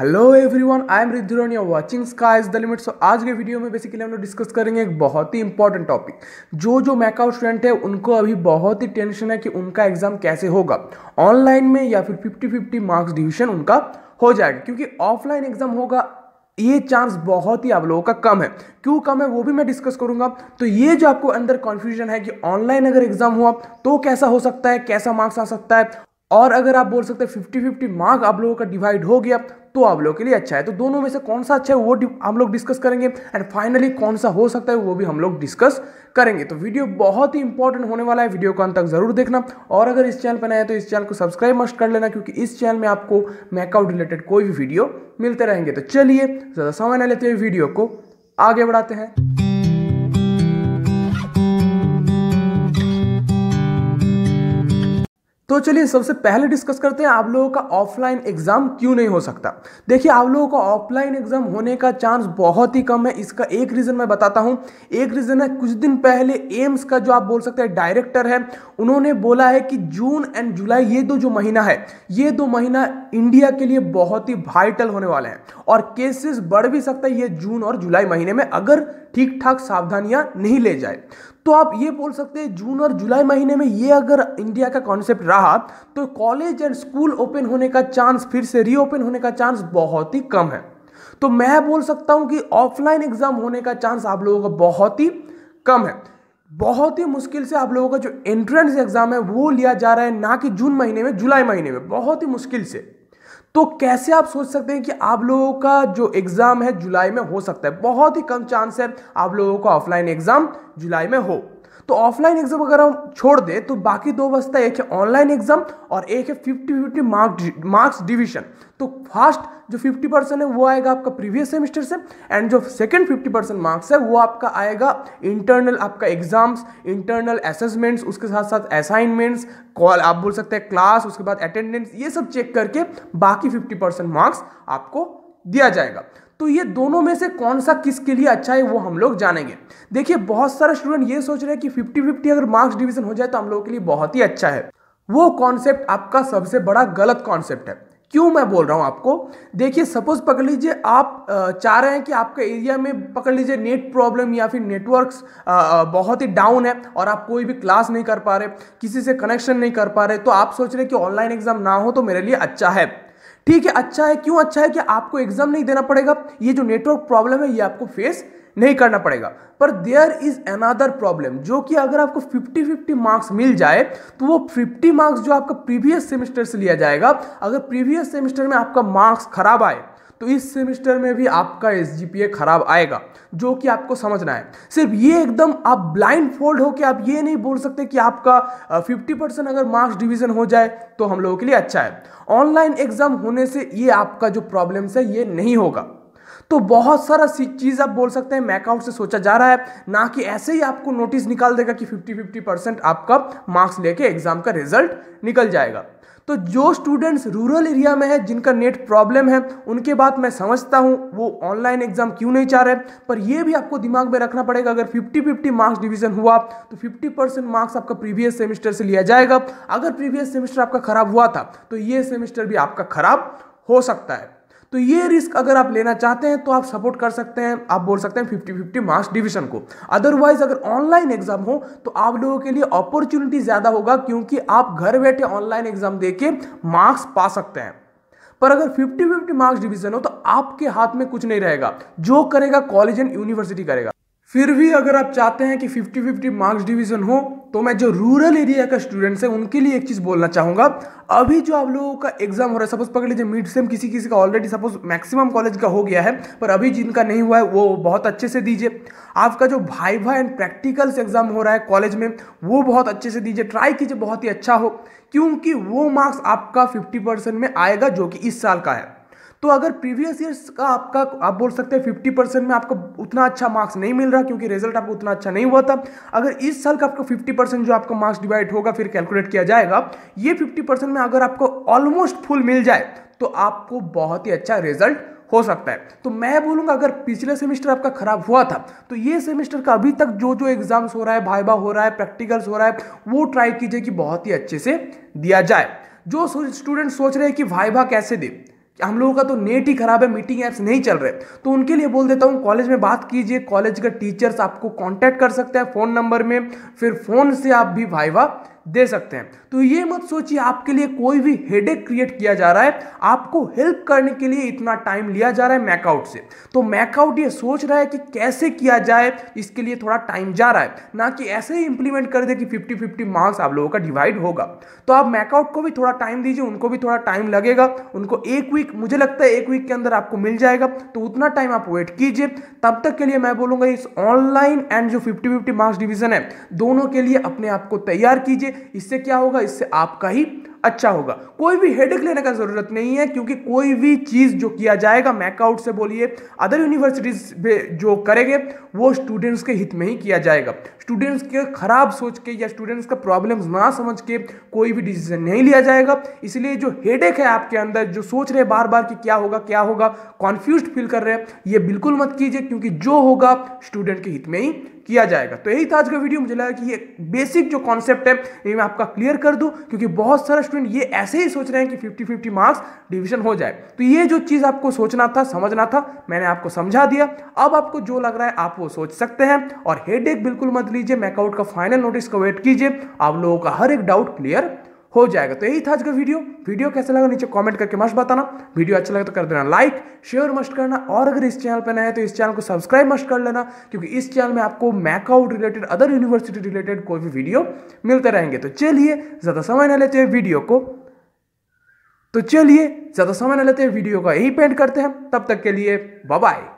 hello everyone I am रिद्धुरन watching sky is the limit so आज के video में बेसिकली हम लोग डिस्कस करेंगे एक बहुत ही इंपॉर्टेंट टॉपिक जो जो मैकआउट स्टूडेंट है उनको अभी बहुत ही टेंशन है कि उनका एग्जाम कैसे होगा ऑनलाइन में या फिर 50 50 मार्क्स डिविजन उनका हो जाएगा क्योंकि ऑफलाइन एग्जाम होगा ये चांस बहुत ही आप लोगों का कम है क्यों कम है वो भी मैं डिस्कस करूंगा तो ये जो आपको अंदर कन्फ्यूजन है कि ऑनलाइन अगर एग्जाम हुआ तो कैसा हो सकता है कैसा मार्क्स आ सकता है और अगर आप बोल सकते हैं फिफ्टी फिफ्टी मार्क आप लोगों का डिवाइड हो गया तो आप लोग के लिए अच्छा है तो दोनों में से कौन सा अच्छा है वो हम लोग डिस्कस करेंगे एंड फाइनली कौन सा हो सकता है वो भी हम लोग डिस्कस करेंगे तो वीडियो बहुत ही इंपॉर्टेंट होने वाला है वीडियो को अंत तक जरूर देखना और अगर इस चैनल पर नए तो इस चैनल को सब्सक्राइब मस्ट कर लेना क्योंकि इस चैनल में आपको मैकआउट रिलेटेड कोई भी वीडियो मिलते रहेंगे तो चलिए ज़्यादा समय न लेते हुए वीडियो को आगे बढ़ाते हैं तो चलिए सबसे पहले डिस्कस करते हैं आप लोगों का ऑफलाइन एग्जाम क्यों नहीं हो सकता देखिए आप लोगों का ऑफलाइन एग्जाम होने का चांस बहुत ही कम है इसका एक रीजन मैं बताता हूं एक रीजन है कुछ दिन पहले एम्स का जो आप बोल सकते हैं डायरेक्टर है उन्होंने बोला है कि जून एंड जुलाई ये दो जो महीना है ये दो महीना इंडिया के लिए बहुत ही वाइटल होने वाले हैं और केसेस बढ़ भी सकता है ये जून और जुलाई महीने में अगर ठीक ठाक सावधानियां नहीं ले जाए तो आप ये बोल सकते हैं जून और जुलाई महीने में ये अगर इंडिया का कॉन्सेप्ट रहा तो कॉलेज एंड स्कूल ओपन होने का चांस फिर से रीओपन होने का चांस बहुत ही कम है तो मैं बोल सकता हूं कि ऑफलाइन एग्जाम होने का चांस आप लोगों का बहुत ही कम है बहुत ही मुश्किल से आप लोगों का जो एंट्रेंस एग्जाम है वो लिया जा रहा है ना कि जून महीने में जुलाई महीने में बहुत ही मुश्किल से तो कैसे आप सोच सकते हैं कि आप लोगों का जो एग्ज़ाम है जुलाई में हो सकता है बहुत ही कम चांस है आप लोगों का ऑफलाइन एग्ज़ाम जुलाई में हो तो ऑफलाइन एग्जाम अगर हम छोड़ दें तो बाकी दो बचता एक है ऑनलाइन एग्जाम और एक है fifty fifty marks marks division तो फर्स्ट जो 50 परसेंट है वो आएगा आपका प्रीवियस सेमेस्टर से एंड जो सेकंड 50 परसेंट मार्क्स है वो आपका आएगा इंटरनल आपका एग्जाम्स इंटरनल असेसमेंट्स उसके साथ साथ असाइनमेंट्स कॉल आप बोल सकते हैं क्लास उसके बाद अटेंडेंस ये सब चेक करके बाकी 50 परसेंट मार्क्स आपको दिया जाएगा तो ये दोनों में से कौन सा किसके लिए अच्छा है वो हम लोग जानेंगे देखिए बहुत सारे स्टूडेंट ये सोच रहे हैं कि फिफ्टी फिफ्टी अगर मार्क्स डिवीजन हो जाए तो हम लोगों के लिए बहुत ही अच्छा है वो कॉन्सेप्ट आपका सबसे बड़ा गलत कॉन्सेप्ट है क्यों मैं बोल रहा हूं आपको देखिए सपोज पकड़ लीजिए आप चाह रहे हैं कि आपके एरिया में पकड़ लीजिए नेट प्रॉब्लम या फिर नेटवर्क्स बहुत ही डाउन है और आप कोई भी क्लास नहीं कर पा रहे किसी से कनेक्शन नहीं कर पा रहे तो आप सोच रहे कि ऑनलाइन एग्जाम ना हो तो मेरे लिए अच्छा है ठीक है अच्छा है क्यों अच्छा है कि आपको एग्जाम नहीं देना पड़ेगा ये जो नेटवर्क प्रॉब्लम है ये आपको फेस नहीं करना पड़ेगा पर देयर इज अनदर प्रॉब्लम जो कि अगर आपको 50 50 मार्क्स मिल जाए तो वो 50 मार्क्स जो आपका प्रीवियस सेमेस्टर से लिया जाएगा अगर प्रीवियस सेमेस्टर में आपका मार्क्स खराब आए तो इस सेमेस्टर में भी आपका एस खराब आएगा जो कि आपको समझना है सिर्फ ये एकदम आप ब्लाइंड फोल्ड होकर आप ये नहीं बोल सकते कि आपका फिफ्टी परसेंट अगर मार्क्स डिवीजन हो जाए तो हम लोगों के लिए अच्छा है ऑनलाइन एग्जाम होने से ये आपका जो प्रॉब्लम्स है ये नहीं होगा तो बहुत सारा चीज़ आप बोल सकते हैं मैकआउट से सोचा जा रहा है ना कि ऐसे ही आपको नोटिस निकाल देगा कि 50 50 परसेंट आपका मार्क्स लेके एग्जाम का रिजल्ट निकल जाएगा तो जो स्टूडेंट्स रूरल एरिया में है जिनका नेट प्रॉब्लम है उनके बाद मैं समझता हूँ वो ऑनलाइन एग्जाम क्यों नहीं चाह रहे पर ये भी आपको दिमाग में रखना पड़ेगा अगर 50 50 मार्क्स डिवीजन हुआ तो 50 परसेंट मार्क्स आपका प्रीवियस सेमेस्टर से लिया जाएगा अगर प्रीवियस सेमेस्टर आपका खराब हुआ था तो ये सेमेस्टर भी आपका खराब हो सकता है तो ये रिस्क अगर आप लेना चाहते हैं तो आप सपोर्ट कर सकते हैं आप बोल सकते हैं फिफ्टी फिफ्टी मार्क्स डिवीजन को अदरवाइज अगर ऑनलाइन एग्जाम हो तो आप लोगों के लिए अपॉर्चुनिटी ज़्यादा होगा क्योंकि आप घर बैठे ऑनलाइन एग्जाम दे मार्क्स पा सकते हैं पर अगर 50 50 मार्क्स डिवीजन हो तो आपके हाथ में कुछ नहीं रहेगा जो करेगा कॉलेज एंड यूनिवर्सिटी करेगा फिर भी अगर आप चाहते हैं कि 50 50 मार्क्स डिवीजन हो तो मैं जो रूरल एरिया का स्टूडेंट्स हैं उनके लिए एक चीज़ बोलना चाहूँगा अभी जो आप लोगों का एग्जाम हो रहा है सपोज पकड़ लीजिए मिड सेम किसी किसी का ऑलरेडी सपोज मैक्सिमम कॉलेज का हो गया है पर अभी जिनका नहीं हुआ है वो बहुत अच्छे से दीजिए आपका जो भाई भाई एंड प्रैक्टिकल्स एग्जाम हो रहा है कॉलेज में वो बहुत अच्छे से दीजिए ट्राई कीजिए बहुत ही अच्छा हो क्योंकि वो मार्क्स आपका फिफ्टी में आएगा जो कि इस साल का है तो अगर प्रीवियस ईयर्स का आपका आप बोल सकते हैं फिफ्टी परसेंट में आपको उतना अच्छा मार्क्स नहीं मिल रहा क्योंकि रिजल्ट आपको उतना अच्छा नहीं हुआ था अगर इस साल का आपका फिफ्टी परसेंट जो आपका मार्क्स डिवाइड होगा फिर कैलकुलेट किया जाएगा ये फिफ्टी परसेंट में अगर आपको ऑलमोस्ट फुल मिल जाए तो आपको बहुत ही अच्छा रिजल्ट हो सकता है तो मैं बोलूंगा अगर पिछले सेमेस्टर आपका खराब हुआ था तो ये सेमेस्टर का अभी तक जो जो एग्जाम्स हो रहा है भाईबा हो रहा है प्रैक्टिकल्स हो रहा है वो ट्राई कीजिए कि बहुत ही अच्छे से दिया जाए जो स्टूडेंट सोच रहे हैं कि भा कैसे दे हम लोगों का तो नेट ही खराब है मीटिंग ऐप्स नहीं चल रहे तो उनके लिए बोल देता हूँ कॉलेज में बात कीजिए कॉलेज का टीचर्स आपको कांटेक्ट कर सकते हैं फ़ोन नंबर में फिर फ़ोन से आप भी वाइवा दे सकते हैं तो ये मत सोचिए आपके लिए कोई भी हेडेक क्रिएट किया जा रहा है आपको हेल्प करने के लिए इतना टाइम लिया जा रहा है मैकआउट से तो मैकआउट ये सोच रहा है कि कैसे किया जाए इसके लिए थोड़ा टाइम जा रहा है ना कि ऐसे ही इंप्लीमेंट कर दे कि फिफ्टी फिफ्टी मार्क्स आप लोगों का डिवाइड होगा तो आप मैकआउट को भी थोड़ा टाइम दीजिए उनको भी थोड़ा टाइम लगेगा उनको एक वीक मुझे लगता है एक वीक के अंदर आपको मिल जाएगा तो उतना टाइम आप वेट कीजिए तब तक के लिए मैं बोलूंगा इस ऑनलाइन एंड जो फिफ्टी फिफ्टी मार्क्स डिविजन है दोनों के लिए अपने आप को तैयार कीजिए इससे क्या होगा इससे आपका ही अच्छा होगा कोई भी हेडेक लेने का ज़रूरत नहीं है क्योंकि कोई भी चीज़ जो किया जाएगा मैकआउट से बोलिए अदर यूनिवर्सिटीज़ जो करेंगे वो स्टूडेंट्स के हित में ही किया जाएगा स्टूडेंट्स के खराब सोच के या स्टूडेंट्स का प्रॉब्लम्स ना समझ के कोई भी डिसीजन नहीं लिया जाएगा इसलिए जो हेडेक है आपके अंदर जो सोच रहे बार बार कि क्या होगा क्या होगा कॉन्फ्यूज फील कर रहे हैं ये बिल्कुल मत कीजिए क्योंकि जो होगा स्टूडेंट के हित में ही किया जाएगा तो यही था आज का वीडियो मुझे लगा कि ये बेसिक जो कॉन्सेप्ट है ये मैं आपका क्लियर कर दूं क्योंकि बहुत सारे स्टूडेंट ये ऐसे ही सोच रहे हैं कि फिफ्टी फिफ्टी मार्क्स डिविजन हो जाए तो ये जो चीज़ आपको सोचना था समझना था मैंने आपको समझा दिया अब आपको जो लग रहा है आप वो सोच सकते हैं और हेड बिल्कुल मत लीजिए मैकआउट का फाइनल नोटिस का वेट कीजिए आप लोगों का हर एक डाउट क्लियर हो जाएगा तो यही था आज का वीडियो वीडियो कैसा लगा नीचे कमेंट करके मस्ट बताना वीडियो अच्छा लगा तो कर देना लाइक शेयर मस्ट करना और अगर इस चैनल पर नए हैं तो इस चैनल को सब्सक्राइब मस्ट कर लेना क्योंकि इस चैनल में आपको MAKAUT related other university related कोई भी वीडियो मिलते रहेंगे तो चलिए ज़्यादा समय ना लेते हैं वीडियो को तो चलिए ज़्यादा समय ना लेते हैं वीडियो का यही पेंट करते हैं तब तक के लिए बाय